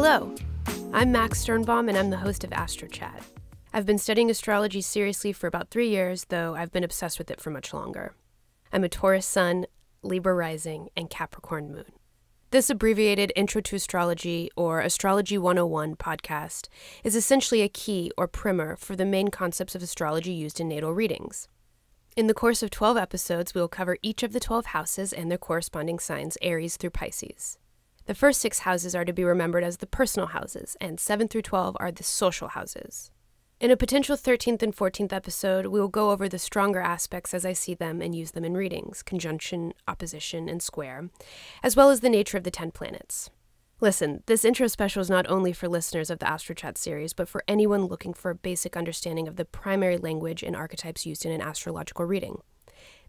Hello, I'm Max Sternbaum, and I'm the host of AstroChat. I've been studying astrology seriously for about three years, though I've been obsessed with it for much longer. I'm a Taurus sun, Libra rising, and Capricorn moon. This abbreviated Intro to Astrology or Astrology 101 podcast is essentially a key or primer for the main concepts of astrology used in natal readings. In the course of 12 episodes, we will cover each of the 12 houses and their corresponding signs, Aries through Pisces. The first six houses are to be remembered as the personal houses, and 7 through 12 are the social houses. In a potential 13th and 14th episode, we will go over the stronger aspects as I see them and use them in readings conjunction, opposition, and square, as well as the nature of the 10 planets. Listen, this intro special is not only for listeners of the AstroChat series, but for anyone looking for a basic understanding of the primary language and archetypes used in an astrological reading.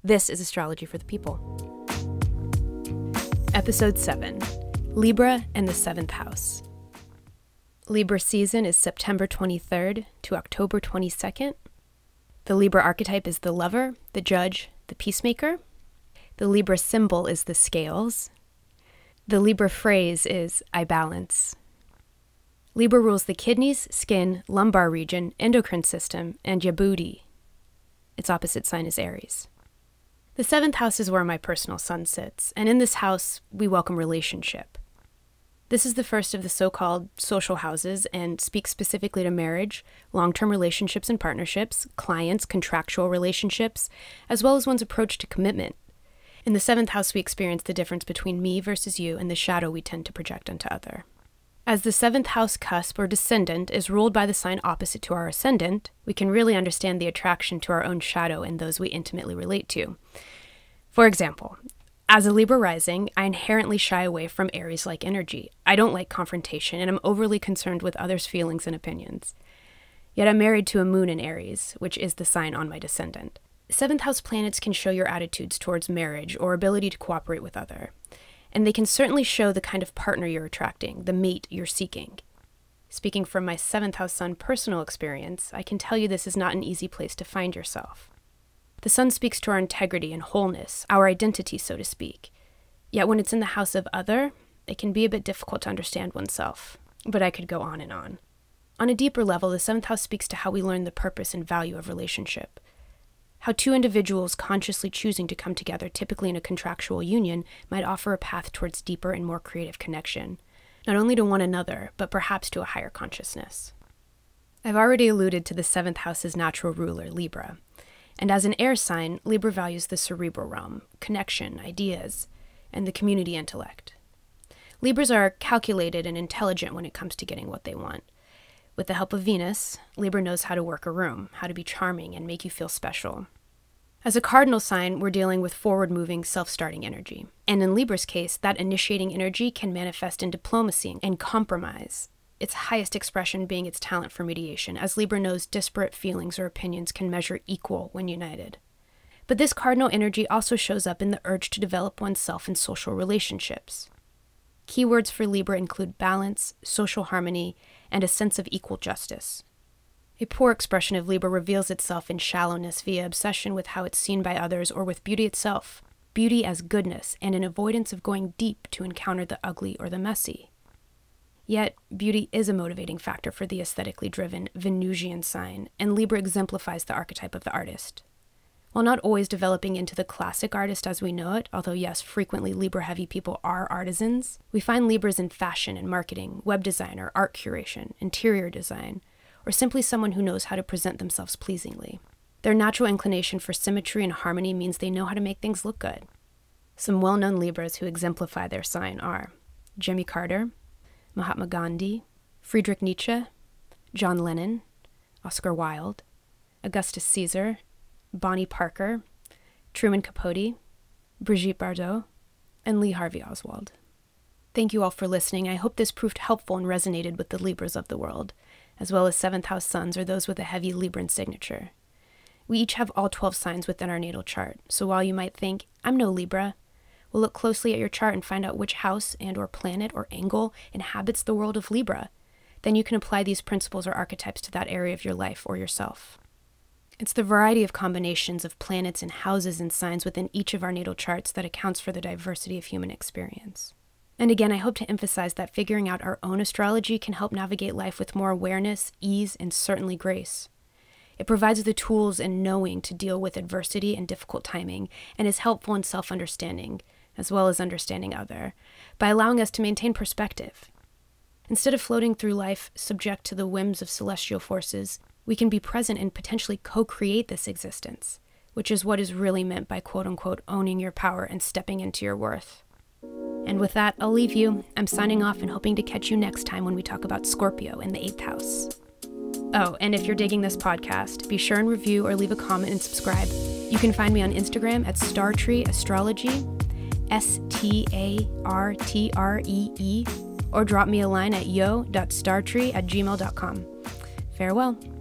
This is Astrology for the People. Episode 7 Libra and the seventh house. Libra season is September 23rd to October 22nd. The Libra archetype is the lover, the judge, the peacemaker. The Libra symbol is the scales. The Libra phrase is I balance. Libra rules the kidneys, skin, lumbar region, endocrine system, and Yabudi. Its opposite sign is Aries. The seventh house is where my personal sun sits, and in this house, we welcome relationship. This is the first of the so called social houses and speaks specifically to marriage, long term relationships and partnerships, clients, contractual relationships, as well as one's approach to commitment. In the seventh house, we experience the difference between me versus you and the shadow we tend to project onto other. As the seventh house cusp or descendant is ruled by the sign opposite to our ascendant, we can really understand the attraction to our own shadow and those we intimately relate to. For example, as a Libra rising, I inherently shy away from Aries like energy. I don't like confrontation and I'm overly concerned with others' feelings and opinions. Yet I'm married to a moon in Aries, which is the sign on my descendant. Seventh house planets can show your attitudes towards marriage or ability to cooperate with other and they can certainly show the kind of partner you're attracting, the mate you're seeking. Speaking from my seventh house sun personal experience, I can tell you this is not an easy place to find yourself. The sun speaks to our integrity and wholeness, our identity, so to speak. Yet when it's in the house of other, it can be a bit difficult to understand oneself. But I could go on and on. On a deeper level, the seventh house speaks to how we learn the purpose and value of relationship how two individuals consciously choosing to come together, typically in a contractual union, might offer a path towards deeper and more creative connection, not only to one another, but perhaps to a higher consciousness. I've already alluded to the seventh house's natural ruler, Libra. And as an air sign, Libra values the cerebral realm, connection, ideas, and the community intellect. Libras are calculated and intelligent when it comes to getting what they want. With the help of Venus, Libra knows how to work a room, how to be charming and make you feel special. As a cardinal sign, we're dealing with forward moving, self starting energy. And in Libra's case, that initiating energy can manifest in diplomacy and compromise, its highest expression being its talent for mediation, as Libra knows disparate feelings or opinions can measure equal when united. But this cardinal energy also shows up in the urge to develop oneself in social relationships. Keywords for Libra include balance, social harmony, and a sense of equal justice. A poor expression of Libra reveals itself in shallowness via obsession with how it's seen by others or with beauty itself, beauty as goodness, and an avoidance of going deep to encounter the ugly or the messy. Yet, beauty is a motivating factor for the aesthetically driven Venusian sign, and Libra exemplifies the archetype of the artist. While not always developing into the classic artist as we know it, although yes, frequently Libra heavy people are artisans, we find Libras in fashion and marketing, web design or art curation, interior design, or simply someone who knows how to present themselves pleasingly. Their natural inclination for symmetry and harmony means they know how to make things look good. Some well known Libras who exemplify their sign are Jimmy Carter, Mahatma Gandhi, Friedrich Nietzsche, John Lennon, Oscar Wilde, Augustus Caesar, Bonnie Parker, Truman Capote, Brigitte Bardot, and Lee Harvey Oswald. Thank you all for listening. I hope this proved helpful and resonated with the Libras of the world, as well as seventh house sons or those with a heavy Libran signature. We each have all 12 signs within our natal chart, so while you might think, I'm no Libra, we'll look closely at your chart and find out which house and or planet or angle inhabits the world of Libra. Then you can apply these principles or archetypes to that area of your life or yourself. It's the variety of combinations of planets and houses and signs within each of our natal charts that accounts for the diversity of human experience. And again, I hope to emphasize that figuring out our own astrology can help navigate life with more awareness, ease, and certainly grace. It provides the tools and knowing to deal with adversity and difficult timing, and is helpful in self understanding, as well as understanding other, by allowing us to maintain perspective. Instead of floating through life subject to the whims of celestial forces, we can be present and potentially co create this existence, which is what is really meant by quote unquote owning your power and stepping into your worth. And with that, I'll leave you. I'm signing off and hoping to catch you next time when we talk about Scorpio in the eighth house. Oh, and if you're digging this podcast, be sure and review or leave a comment and subscribe. You can find me on Instagram at StarTree Astrology, S T A R T R E E, or drop me a line at yo.startree at gmail.com. Farewell.